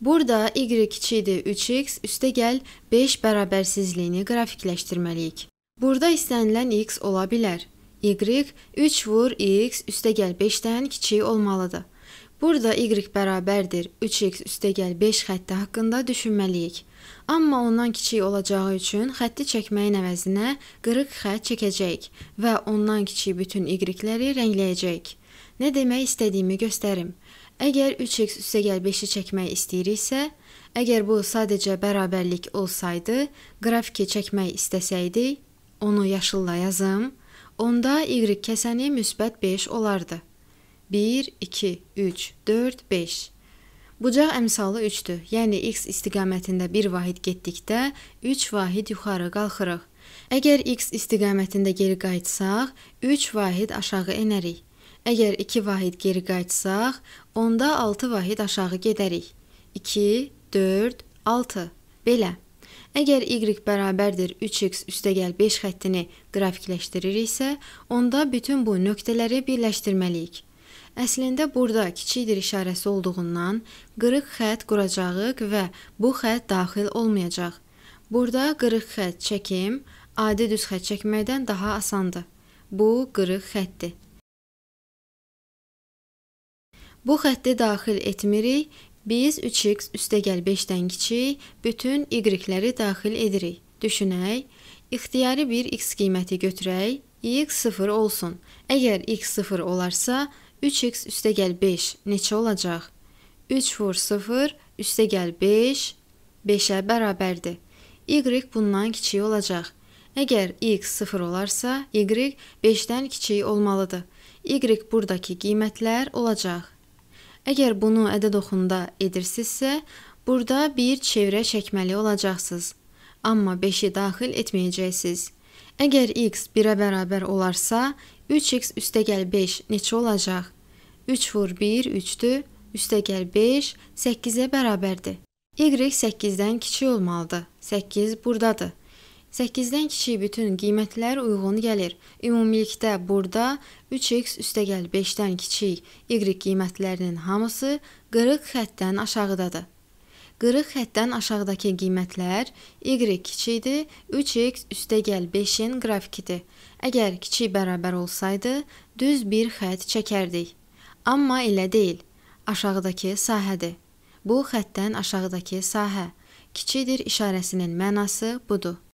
Burada y kiçikdir 3x üstə gəl 5 bərabərsizliyini qrafikləşdirməliyik. Burada istənilən x ola bilər. y 3 vur x üstə gəl 5-dən kiçik olmalıdır. Burada y bərabərdir 3x üstə gəl 5 xətti haqqında düşünməliyik. Amma ondan kiçik olacağı üçün xətti çəkməyin əvəzinə qırıq xətt çəkəcəyik və ondan kiçik bütün y-ləri rəngləyəcəyik. Nə demək istədiyimi göstərim. Əgər 3x üstə gəl 5-i çəkmək istəyiriksə, əgər bu sadəcə bərabərlik olsaydı, qrafiki çəkmək istəsəydik, onu yaşılla yazım, onda y kəsəni müsbət 5 olardı. 1, 2, 3, 4, 5. Bucaq əmsalı 3-dür. Yəni x istiqamətində 1 vahid getdikdə 3 vahid yuxarı qalxırıq. Əgər x istiqamətində geri qayıtsaq, 3 vahid aşağı enərik. Əgər 2 vahid geri qayıtsaq, onda 6 vahid aşağı gedərik. 2, 4, 6. Belə. Əgər y bərabərdir 3x üstəgəl 5 xəttini qrafikləşdiririksə, onda bütün bu nöqtələri birləşdirməliyik. Əslində burada kiçikdir işarəsi olduğundan qırıq xətt quracağıq və bu xətt daxil olmayacaq. Burada qırıq xətt çəkim adi düz xətt çəkməkdən daha asandır. Bu qırıq xəttdir. Bu xətti daxil etmirik. Biz 3x üstəgəl 5-dən kiçik bütün y-ləri daxil edirik. Düşünək, ixtiyari bir x qiyməti götürək, x 0 olsun. Əgər x 0 olarsa, 3x üstəgəl 5 neçə olacaq? 3 vur 0 üstəgəl 5 5-ə bərabərdir. y bundan kiçik olacaq. Əgər x 0 olarsa, y 5-dən kiçik olmalıdır. y burdakı qiymətlər olacaq. Əgər bunu ədəd oxunda edirsinizsə, burada bir çevrə çəkməli olacaqsınız. Amma 5-i daxil etməyəcəksiniz. Əgər x 1-ə bərabər olarsa, 3x üstəgəl 5 neçə olacaq? 3 vur 1 3-dür, üstəgəl 5 8-ə bərabərdir. Y 8-dən kiçik olmalıdır. 8 burdadır. 8-dən kiçik bütün qiymətlər uyğun gəlir. Ümumilikdə burada 3x üstəgəl 5-dən kiçik y qiymətlərinin hamısı 40 xəttdən aşağıdadır. 40 xəttdən aşağıdakı qiymətlər y kiçikdir, 3x üstəgəl 5-in qrafikidir. Əgər kiçik bərabər olsaydı, düz bir xətt çəkərdik. Amma elə deyil. Aşağıdakı sahədir. Bu xəttdən aşağıdakı sahə. Kiçidir işarəsinin mənası budur.